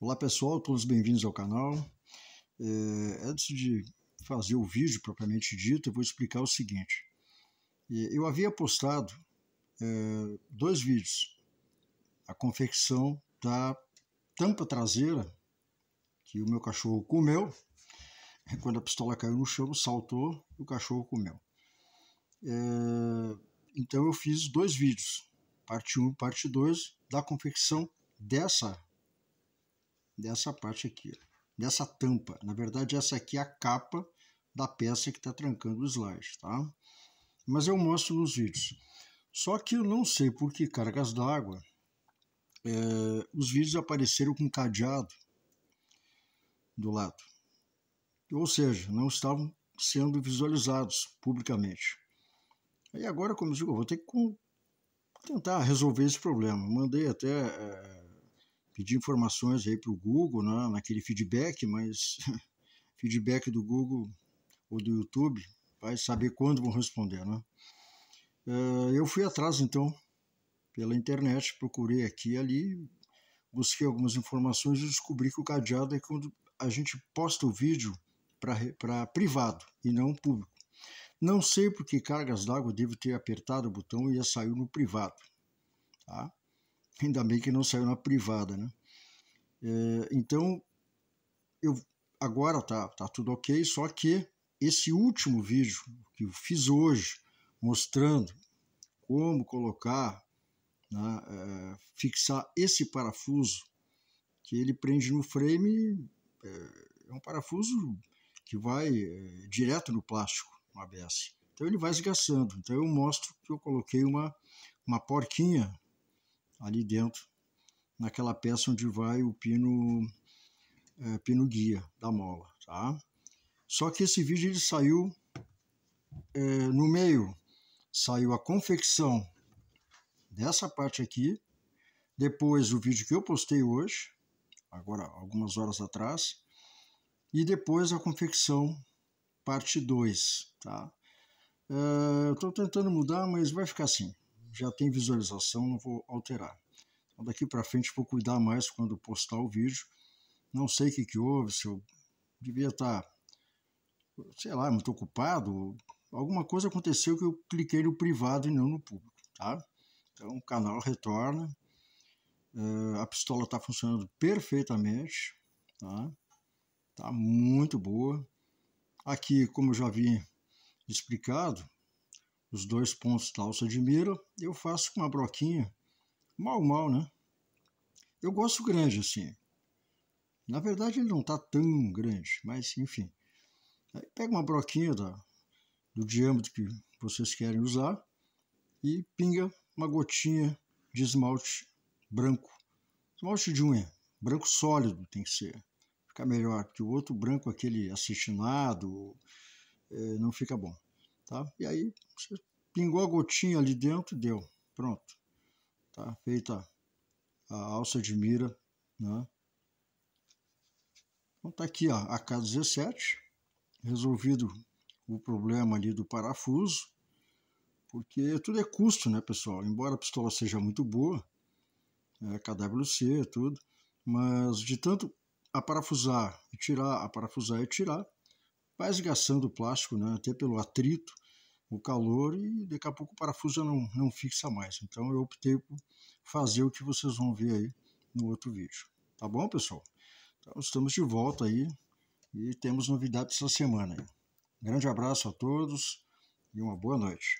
Olá pessoal, todos bem-vindos ao canal. É, antes de fazer o vídeo propriamente dito, eu vou explicar o seguinte. É, eu havia postado é, dois vídeos. A confecção da tampa traseira que o meu cachorro comeu. Quando a pistola caiu no chão, saltou e o cachorro comeu. É, então eu fiz dois vídeos, parte 1 um, e parte 2, da confecção dessa dessa parte aqui, dessa tampa. Na verdade, essa aqui é a capa da peça que está trancando o slide, tá? Mas eu mostro nos vídeos. Só que eu não sei por que cargas d'água é, os vídeos apareceram com cadeado do lado. Ou seja, não estavam sendo visualizados publicamente. Aí agora, como eu digo, eu vou ter que tentar resolver esse problema. Mandei até é, pedi informações aí para o Google, né, naquele feedback, mas feedback do Google ou do YouTube vai saber quando vão responder, né? Eh, eu fui atrás então pela internet, procurei aqui e ali, busquei algumas informações e descobri que o cadeado é quando a gente posta o vídeo para privado e não público. Não sei por que cargas d'água devo ter apertado o botão e ia sair no privado. Tá? Ainda bem que não saiu na privada, né? É, então, eu agora tá, tá tudo ok, só que esse último vídeo que eu fiz hoje, mostrando como colocar, né, é, fixar esse parafuso que ele prende no frame, é, é um parafuso que vai é, direto no plástico, no ABS. Então ele vai esgaçando. Então eu mostro que eu coloquei uma, uma porquinha ali dentro naquela peça onde vai o pino, é, pino guia da mola, tá? Só que esse vídeo ele saiu é, no meio, saiu a confecção dessa parte aqui, depois o vídeo que eu postei hoje, agora algumas horas atrás, e depois a confecção parte 2, tá? Estou eh, tentando mudar, mas vai ficar assim. Já tem visualização, não vou alterar. Daqui para frente vou cuidar mais quando postar o vídeo. Não sei o que, que houve, se eu devia estar, tá, sei lá, muito ocupado. Alguma coisa aconteceu que eu cliquei no privado e não no público, tá? Então o canal retorna. Uh, a pistola está funcionando perfeitamente, tá? Tá muito boa. Aqui, como eu já vi explicado, os dois pontos da alça de mira, eu faço com uma broquinha mal, mal, né? Eu gosto grande, assim. Na verdade, ele não está tão grande, mas enfim. Aí pega uma broquinha da, do diâmetro que vocês querem usar e pinga uma gotinha de esmalte branco. Esmalte de unha, branco sólido tem que ser. Fica melhor, porque o outro branco, aquele acetinado, é, não fica bom. Tá? E aí, você pingou a gotinha ali dentro e deu. Pronto tá? Feita a alça de mira, né? Então tá aqui ó, a K17, resolvido o problema ali do parafuso, porque tudo é custo, né, pessoal? Embora a pistola seja muito boa, é, né, KWC, tudo, mas de tanto aparafusar e tirar, aparafusar e tirar, vai esgaçando o plástico, né, até pelo atrito, o calor e daqui a pouco o parafuso não, não fixa mais. Então eu optei por fazer o que vocês vão ver aí no outro vídeo. Tá bom, pessoal? Então estamos de volta aí e temos novidades essa semana. Aí. Grande abraço a todos e uma boa noite.